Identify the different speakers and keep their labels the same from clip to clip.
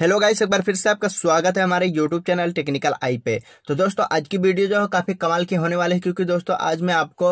Speaker 1: hello guys एक बार फिर से आपका स्वागत है हमारे यूट्यूब चैनल टेक्निकल आई पे तो दोस्तों आज की वीडियो जो है काफ़ी कमाल की होने वाली है क्योंकि दोस्तों आज मैं आपको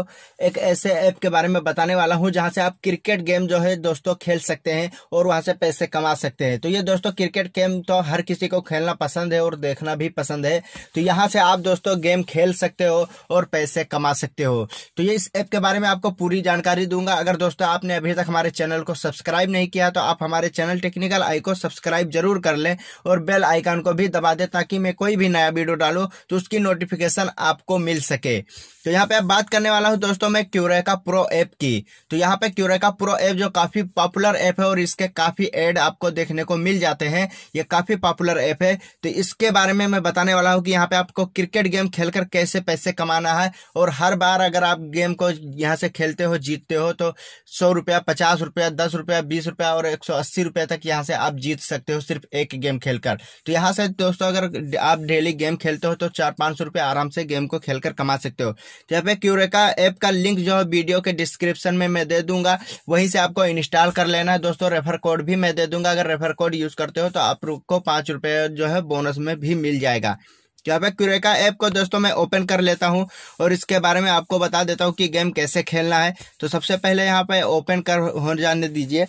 Speaker 1: एक ऐसे ऐप के बारे में बताने वाला हूं जहां से आप क्रिकेट गेम जो है दोस्तों खेल सकते हैं और वहां से पैसे कमा सकते हैं तो ये दोस्तों क्रिकेट गेम तो हर किसी को खेलना पसंद है और देखना भी पसंद है तो यहाँ से आप दोस्तों गेम खेल सकते हो और पैसे कमा सकते हो तो ये इस ऐप के बारे में आपको पूरी जानकारी दूंगा अगर दोस्तों आपने अभी तक हमारे चैनल को सब्सक्राइब नहीं किया तो आप हमारे चैनल टेक्निकल आई को सब्सक्राइब जरूर कर कर लें और बेल आइकन को भी दबा दें ताकि मैं कोई भी नया वीडियो डालूँ तो उसकी नोटिफिकेशन आपको मिल सके तो यहाँ पे बात करने वाला हूँ दोस्तों मैं क्यूरेका प्रो ऐप की तो यहाँ पे क्यूरेका प्रो ऐप जो काफ़ी पॉपुलर ऐप है और इसके काफ़ी एड आपको देखने को मिल जाते हैं ये काफ़ी पॉपुलर ऐप है तो इसके बारे में मैं बताने वाला हूँ कि यहाँ पे आपको क्रिकेट गेम खेलकर कैसे पैसे कमाना है और हर बार अगर आप गेम को यहाँ से खेलते हो जीतते हो तो सौ रुपया पचास रुपया दस रुपया बीस रुपया और एक सौ अस्सी रुपया तक यहाँ से आप जीत सकते हो सिर्फ एक एक गेम खेलकर तो यहाँ से दोस्तों अगर आप डेली गेम खेलते हो तो चार पाँच सौ रुपये आराम से गेम को खेलकर कमा सकते हो तो यहाँ पे क्यूरेका ऐप का लिंक जो है वीडियो के डिस्क्रिप्शन में मैं दे दूंगा वहीं से आपको इंस्टॉल कर लेना है दोस्तों रेफर कोड भी मैं दे दूंगा अगर रेफर कोड यूज़ करते हो तो आपको पाँच रुपये जो है बोनस में भी मिल जाएगा तो यहाँ पे क्यूरेका ऐप को दोस्तों मैं ओपन कर लेता हूँ और इसके बारे में आपको बता देता हूँ कि गेम कैसे खेलना है तो सबसे पहले यहाँ पे ओपन कर हो जाने दीजिए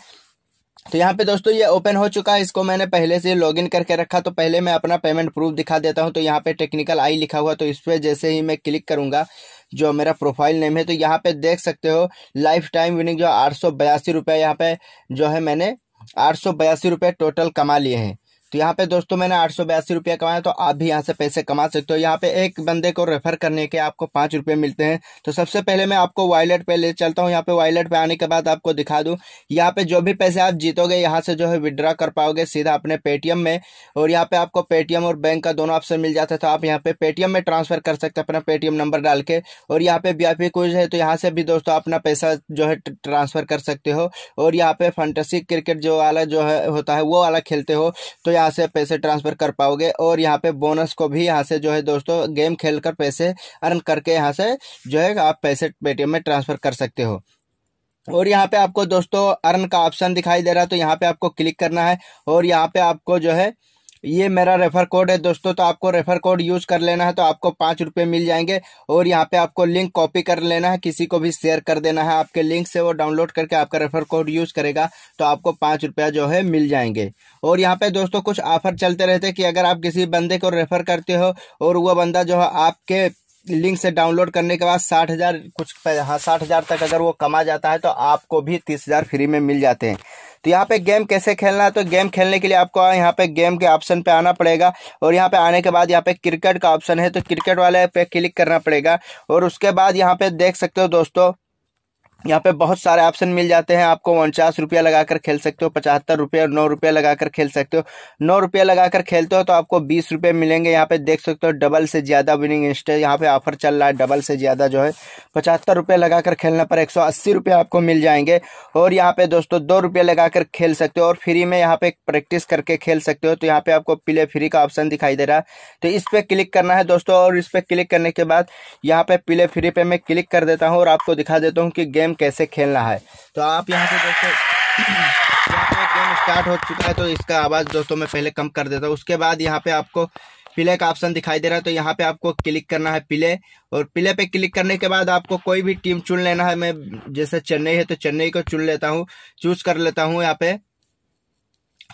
Speaker 1: तो यहाँ पे दोस्तों ये ओपन हो चुका है इसको मैंने पहले से लॉगिन करके रखा तो पहले मैं अपना पेमेंट प्रूफ दिखा देता हूँ तो यहाँ पे टेक्निकल आई लिखा हुआ तो इस पर जैसे ही मैं क्लिक करूँगा जो मेरा प्रोफाइल नेम है तो यहाँ पे देख सकते हो लाइफ टाइम विनिंग जो आठ सौ बयासी रुपये यहाँ पे जो है मैंने आठ सौ बयासी रुपये टोटल कमा लिए हैं तो यहाँ पे दोस्तों मैंने आठ सौ बयासी रुपया कमाया तो आप भी यहाँ से पैसे कमा सकते हो यहाँ पे एक बंदे को रेफर करने के आपको पांच रुपये मिलते हैं तो सबसे पहले मैं आपको वॉलेट पे ले चलता हूँ यहाँ पे वॉलेट पे आने के बाद आपको दिखा दूँ यहाँ पे जो भी पैसे आप जीतोगे यहाँ से जो है विड्रा कर पाओगे सीधा अपने पेटीएम में और यहाँ पे आपको पेटीएम और बैंक का दोनों ऑप्शन मिल जाता है तो आप यहाँ पे पेटीएम में ट्रांसफर कर सकते हैं अपना पेटीएम नंबर डाल के और यहाँ पे बी कुछ है तो यहाँ से भी दोस्तों अपना पैसा जो है ट्रांसफर कर सकते हो और यहाँ पे फंटेसी क्रिकेट जो वाला जो है होता है वो वाला खेलते हो तो यहाँ यहाँ से पैसे ट्रांसफ़र कर पाओगे और यहाँ पे बोनस को भी यहाँ से जो है दोस्तों गेम खेल कर पैसे अर्न करके यहाँ से जो है आप पैसे पेटीएम में ट्रांसफ़र कर सकते हो और यहाँ पे आपको दोस्तों अर्न का ऑप्शन दिखाई दे रहा है तो यहाँ पे आपको क्लिक करना है और यहाँ पे आपको जो है ये मेरा रेफर कोड है दोस्तों तो आपको रेफर कोड यूज़ कर लेना है तो आपको पाँच रुपये मिल जाएंगे और यहाँ पे आपको लिंक कॉपी कर लेना है किसी को भी शेयर कर देना है आपके लिंक से वो डाउनलोड करके आपका रेफर कोड यूज़ करेगा तो आपको पाँच रुपया जो है मिल जाएंगे और यहाँ पे दोस्तों कुछ ऑफर चलते रहते कि अगर आप किसी बंदे को रेफर करते हो और वह बंदा जो है आपके लिंक से डाउनलोड करने के बाद साठ हज़ार कुछ हाँ साठ हज़ार तक अगर वो कमा जाता है तो आपको भी तीस हज़ार फ्री में मिल जाते हैं तो यहाँ पे गेम कैसे खेलना है तो गेम खेलने के लिए आपको यहाँ पे गेम के ऑप्शन पे आना पड़ेगा और यहाँ पे आने के बाद यहाँ पे क्रिकेट का ऑप्शन है तो क्रिकेट वाले पे क्लिक करना पड़ेगा और उसके बाद यहाँ पे देख सकते हो दोस्तों यहाँ पे बहुत सारे ऑप्शन मिल जाते हैं आपको उनचास रुपया लगाकर खेल सकते हो पचहत्तर रुपये और नौ रुपया लगाकर खेल सकते हो नौ रुपया लगाकर खेलते हो तो आपको बीस रुपये मिलेंगे यहाँ पे देख सकते हो डबल से ज़्यादा विनिंग इंस्टे यहाँ पे ऑफर चल रहा है डबल से ज़्यादा जो है पचहत्तर रुपये लगाकर खेलने पर एक सौ अस्सी रुपये आपको मिल जाएंगे और यहाँ पे दोस्तों दो रुपये कर खेल सकते हो और फ्री में यहाँ पे प्रैक्टिस करके खेल सकते हो तो यहाँ पर आपको प्ले फ्री का ऑप्शन दिखाई दे रहा है तो इस पर क्लिक करना है दोस्तों और इस पर क्लिक करने के बाद यहाँ पे प्ले फ्री पे मैं क्लिक कर देता हूँ और आपको दिखा देता हूँ कि गेम कैसे खेलना है तो आप यहाँ से दोस्तों गेम स्टार्ट हो चुका है तो इसका आवाज़ दोस्तों मैं पहले कम कर देता हूँ उसके बाद यहाँ पे आपको प्ले का ऑप्शन दिखाई दे रहा है तो यहाँ पे आपको क्लिक करना है प्ले और प्ले पे क्लिक करने के बाद आपको कोई भी टीम चुन लेना है मैं जैसे चेन्नई है तो चेन्नई को चुन लेता हूँ चूज कर लेता हूँ यहाँ पे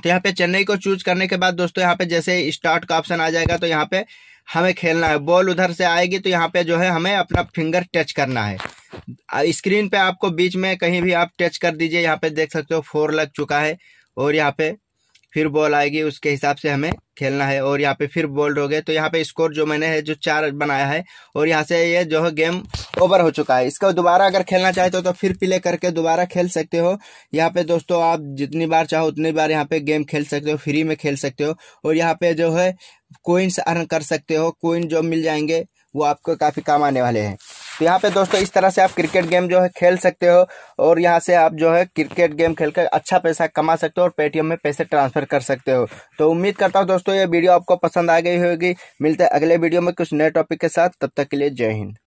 Speaker 1: तो यहाँ पे चेन्नई को चूज करने के बाद दोस्तों यहाँ पे जैसे स्टार्ट का ऑप्शन आ जाएगा तो यहाँ पे हमें खेलना है बॉल उधर से आएगी तो यहाँ पे जो है हमें अपना फिंगर टच करना है स्क्रीन पे आपको बीच में कहीं भी आप टच कर दीजिए यहाँ पे देख सकते हो फोर लग चुका है और यहाँ पे फिर बॉल आएगी उसके हिसाब से हमें खेलना है और यहाँ पे फिर बोल्ड हो गए तो यहाँ पे स्कोर जो मैंने है जो चार बनाया है और यहाँ से ये जो है गेम ओवर हो चुका है इसको दोबारा अगर खेलना चाहते हो तो फिर प्ले करके दोबारा खेल सकते हो यहाँ पे दोस्तों आप जितनी बार चाहो उतनी बार यहाँ पे गेम खेल सकते हो फ्री में खेल सकते हो और यहाँ पे जो है कोइंस अर्न कर सकते हो कोइन जो मिल जाएंगे वो आपको काफ़ी काम आने वाले हैं तो यहाँ पे दोस्तों इस तरह से आप क्रिकेट गेम जो है खेल सकते हो और यहाँ से आप जो है क्रिकेट गेम खेलकर अच्छा पैसा कमा सकते हो और पेटीएम में पैसे ट्रांसफर कर सकते हो तो उम्मीद करता हूँ दोस्तों ये वीडियो आपको पसंद आ गई होगी मिलते हैं अगले वीडियो में कुछ नए टॉपिक के साथ तब तक के लिए जय हिंद